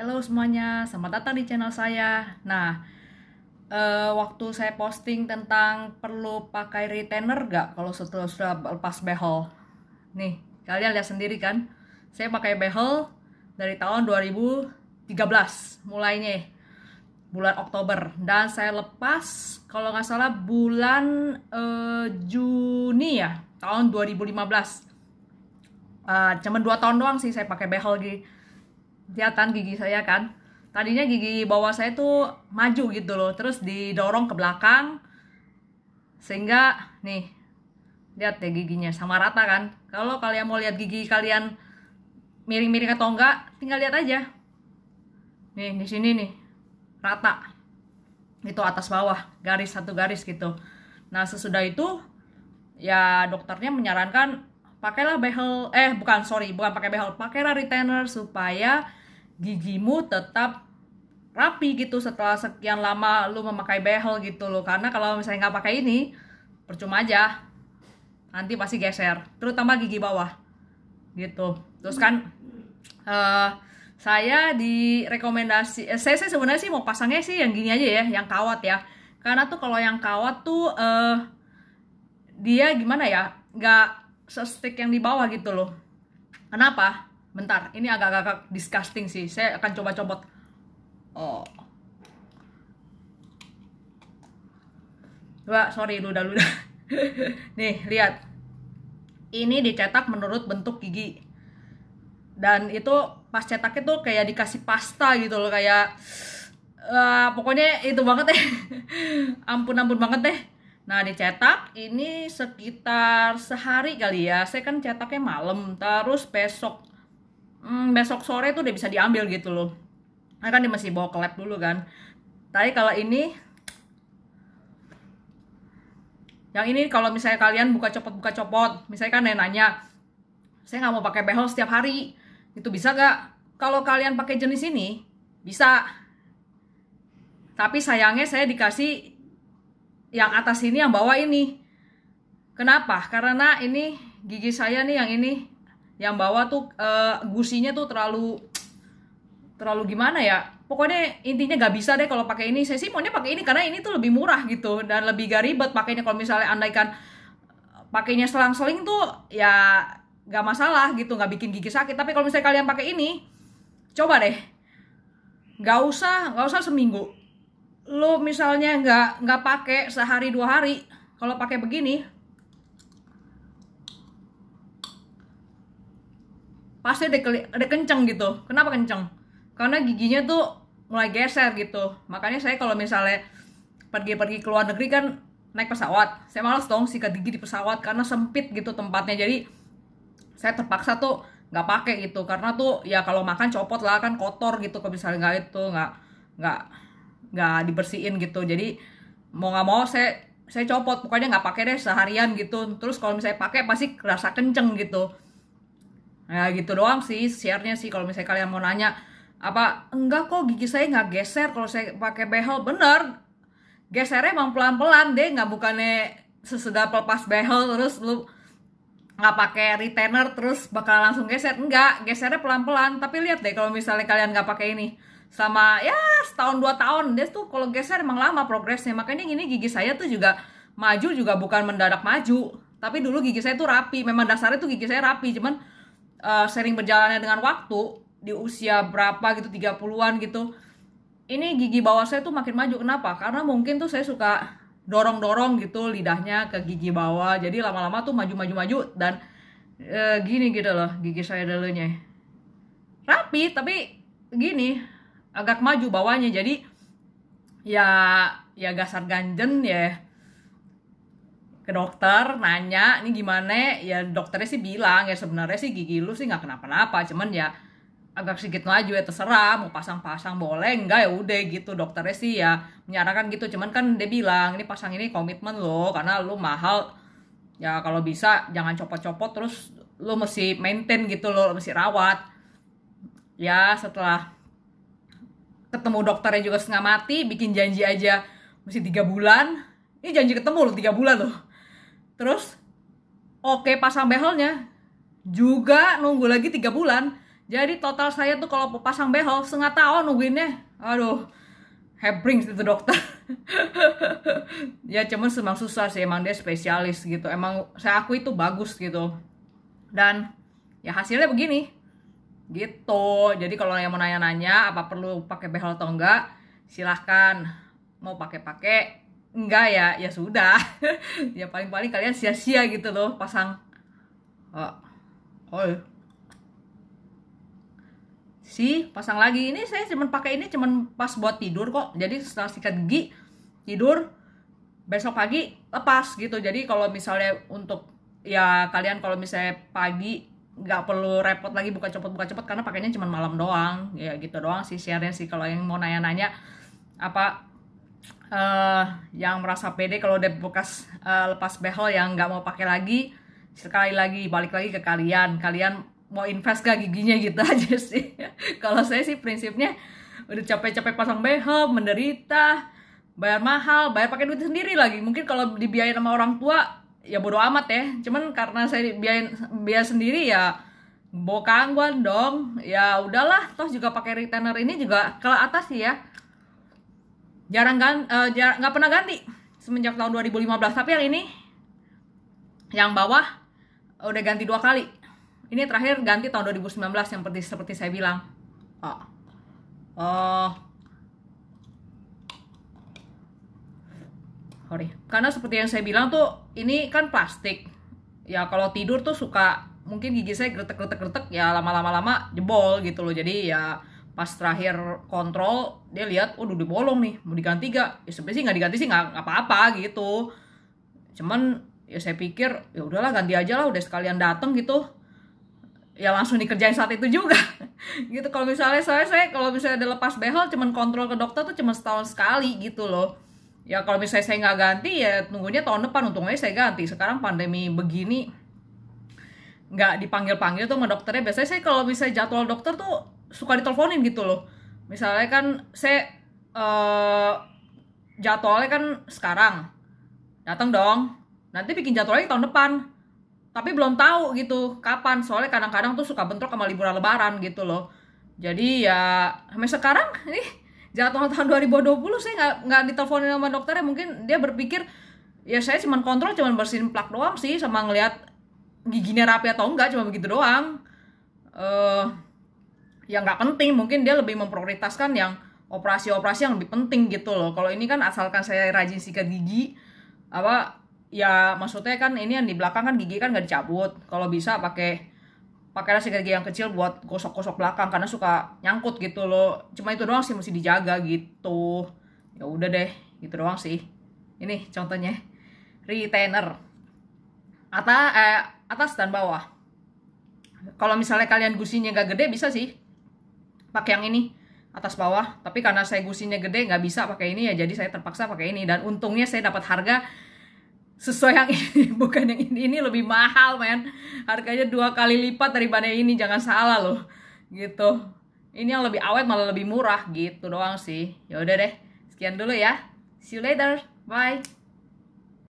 Halo semuanya, selamat datang di channel saya. Nah, uh, waktu saya posting tentang perlu pakai retainer gak kalau setelah sudah lepas behel. Nih, kalian lihat sendiri kan? Saya pakai behel dari tahun 2013 mulainya bulan Oktober dan saya lepas kalau nggak salah bulan uh, Juni ya tahun 2015 uh, ah, cuman dua tahun doang sih saya pakai behel gitu kelihatan gigi saya kan tadinya gigi bawah saya tuh maju gitu loh terus didorong ke belakang sehingga nih lihat deh giginya sama rata kan kalau kalian mau lihat gigi kalian miring-miring atau enggak tinggal lihat aja nih di sini nih rata itu atas bawah garis satu garis gitu nah sesudah itu ya dokternya menyarankan pakailah behel eh bukan sorry bukan pakai behel pakailah retainer supaya gigimu tetap rapi gitu setelah sekian lama lu memakai behel gitu loh karena kalau misalnya nggak pakai ini percuma aja nanti pasti geser terutama gigi bawah gitu terus kan uh, saya di rekomendasi eh, saya, saya sebenarnya sih mau pasangnya sih yang gini aja ya yang kawat ya karena tuh kalau yang kawat tuh uh, dia gimana ya nggak sestik yang di bawah gitu loh kenapa bentar ini agak-agak disgusting sih saya akan coba copot oh Wah, sorry luda-luda. nih lihat ini dicetak menurut bentuk gigi dan itu pas cetaknya tuh kayak dikasih pasta gitu loh kayak uh, pokoknya itu banget deh ampun ampun banget deh Nah dicetak ini sekitar sehari kali ya Saya kan cetaknya malam Terus besok hmm, besok sore tuh udah bisa diambil gitu loh nah, kan dia masih bawa ke lab dulu kan tapi kalau ini yang ini kalau misalnya kalian buka copot buka copot misalnya kan nanya saya nggak mau pakai behel setiap hari itu bisa gak kalau kalian pakai jenis ini bisa tapi sayangnya saya dikasih yang atas ini yang bawah ini kenapa karena ini gigi saya nih yang ini yang bawah tuh uh, gusinya tuh terlalu terlalu gimana ya pokoknya intinya gak bisa deh kalau pakai ini saya sih maunya pakai ini karena ini tuh lebih murah gitu dan lebih gak ribet pakainya kalau misalnya andaikan pakainya selang-seling tuh ya gak masalah gitu nggak bikin gigi sakit tapi kalau misalnya kalian pakai ini coba deh nggak usah nggak usah seminggu lo misalnya nggak nggak pakai sehari dua hari kalau pakai begini pasti ada, ada kenceng gitu kenapa kenceng karena giginya tuh mulai geser gitu makanya saya kalau misalnya pergi-pergi ke luar negeri kan naik pesawat saya malas dong sikat gigi di pesawat karena sempit gitu tempatnya jadi saya terpaksa tuh nggak pakai gitu karena tuh ya kalau makan copot lah kan kotor gitu kalau misalnya nggak itu nggak nggak nggak dibersihin gitu jadi mau nggak mau saya saya copot pokoknya nggak pakai deh seharian gitu terus kalau misalnya pakai pasti rasa kenceng gitu Ya gitu doang sih share-nya sih kalau misalnya kalian mau nanya apa enggak kok gigi saya nggak geser kalau saya pakai behel bener gesernya emang pelan-pelan deh nggak bukannya sesudah pelepas behel terus lu nggak pakai retainer terus bakal langsung geser enggak gesernya pelan-pelan tapi lihat deh kalau misalnya kalian nggak pakai ini sama ya setahun dua tahun dia tuh kalau geser emang lama progresnya makanya ini gigi saya tuh juga maju juga bukan mendadak maju tapi dulu gigi saya tuh rapi memang dasarnya tuh gigi saya rapi cuman uh, sering berjalannya dengan waktu di usia berapa gitu 30-an gitu ini gigi bawah saya tuh makin maju kenapa karena mungkin tuh saya suka dorong-dorong gitu lidahnya ke gigi bawah jadi lama-lama tuh maju-maju-maju dan e, gini gitu loh gigi saya dulunya rapi tapi gini agak maju bawahnya jadi ya ya gasar ganjen ya ke dokter nanya ini gimana ya dokternya sih bilang ya sebenarnya sih gigi lu sih nggak kenapa-napa cuman ya agak sedikit maju ya terserah mau pasang-pasang boleh enggak ya udah gitu dokternya sih ya menyarankan gitu cuman kan dia bilang ini pasang ini komitmen lo karena lu mahal ya kalau bisa jangan copot-copot terus lu mesti maintain gitu lo mesti rawat ya setelah ketemu dokternya juga setengah mati bikin janji aja mesti tiga bulan ini janji ketemu lo tiga bulan loh terus oke okay, pasang behelnya juga nunggu lagi tiga bulan jadi total saya tuh kalau pasang behel setengah tahun nungguinnya aduh hebrings itu dokter ya cuman semang susah sih emang dia spesialis gitu emang saya aku itu bagus gitu dan ya hasilnya begini gitu jadi kalau yang mau nanya-nanya apa perlu pakai behel atau enggak silahkan mau pakai-pakai enggak ya ya sudah ya paling-paling kalian sia-sia gitu loh pasang oh, oh si pasang lagi ini saya cuman pakai ini cuman pas buat tidur kok jadi setelah sikat gigi tidur besok pagi lepas gitu jadi kalau misalnya untuk ya kalian kalau misalnya pagi nggak perlu repot lagi buka cepet buka cepet karena pakainya cuman malam doang ya gitu doang sih share sih kalau yang mau nanya-nanya apa uh, yang merasa pede kalau udah bekas uh, lepas behel yang nggak mau pakai lagi sekali lagi balik lagi ke kalian kalian mau invest ke giginya gitu aja sih kalau saya sih prinsipnya udah capek-capek pasang behel menderita bayar mahal bayar pakai duit sendiri lagi mungkin kalau dibiayain sama orang tua ya bodo amat ya cuman karena saya biayain biaya sendiri ya bawa gua dong ya udahlah toh juga pakai retainer ini juga ke atas sih ya jarang kan uh, nggak pernah ganti semenjak tahun 2015 tapi yang ini yang bawah udah ganti dua kali ini terakhir ganti tahun 2019 yang seperti seperti saya bilang oh. oh sorry karena seperti yang saya bilang tuh ini kan plastik ya kalau tidur tuh suka mungkin gigi saya gretek gretek gretek ya lama-lama lama jebol gitu loh jadi ya pas terakhir kontrol dia lihat oh udah dibolong nih mau diganti gak ya sebenarnya sih nggak diganti sih nggak apa-apa gitu cuman ya saya pikir ya udahlah ganti aja lah udah sekalian dateng gitu ya langsung dikerjain saat itu juga gitu kalau misalnya saya saya kalau misalnya ada lepas behel cuman kontrol ke dokter tuh cuman setahun sekali gitu loh ya kalau misalnya saya nggak ganti ya tunggunya tahun depan untungnya saya ganti sekarang pandemi begini nggak dipanggil panggil tuh sama dokternya biasanya saya kalau misalnya jadwal dokter tuh suka diteleponin gitu loh misalnya kan saya uh, jadwalnya kan sekarang datang dong nanti bikin jadwalnya tahun depan tapi belum tahu gitu kapan soalnya kadang-kadang tuh suka bentrok sama liburan lebaran gitu loh jadi ya sampai sekarang ini jadwal tahun 2020 saya nggak nggak diteleponin sama dokternya mungkin dia berpikir ya saya cuma kontrol cuma bersihin plak doang sih sama ngelihat giginya rapi atau enggak cuma begitu doang eh uh, ya nggak penting mungkin dia lebih memprioritaskan yang operasi-operasi yang lebih penting gitu loh kalau ini kan asalkan saya rajin sikat gigi apa ya maksudnya kan ini yang di belakang kan gigi kan nggak dicabut kalau bisa pakai pakai sikat gigi yang kecil buat gosok-gosok belakang karena suka nyangkut gitu loh cuma itu doang sih mesti dijaga gitu ya udah deh gitu doang sih ini contohnya retainer atas eh, atas dan bawah kalau misalnya kalian gusinya nggak gede bisa sih pakai yang ini atas bawah tapi karena saya gusinya gede nggak bisa pakai ini ya jadi saya terpaksa pakai ini dan untungnya saya dapat harga sesuai yang ini bukan yang ini ini lebih mahal men harganya dua kali lipat daripada ini jangan salah loh gitu ini yang lebih awet malah lebih murah gitu doang sih ya udah deh sekian dulu ya see you later bye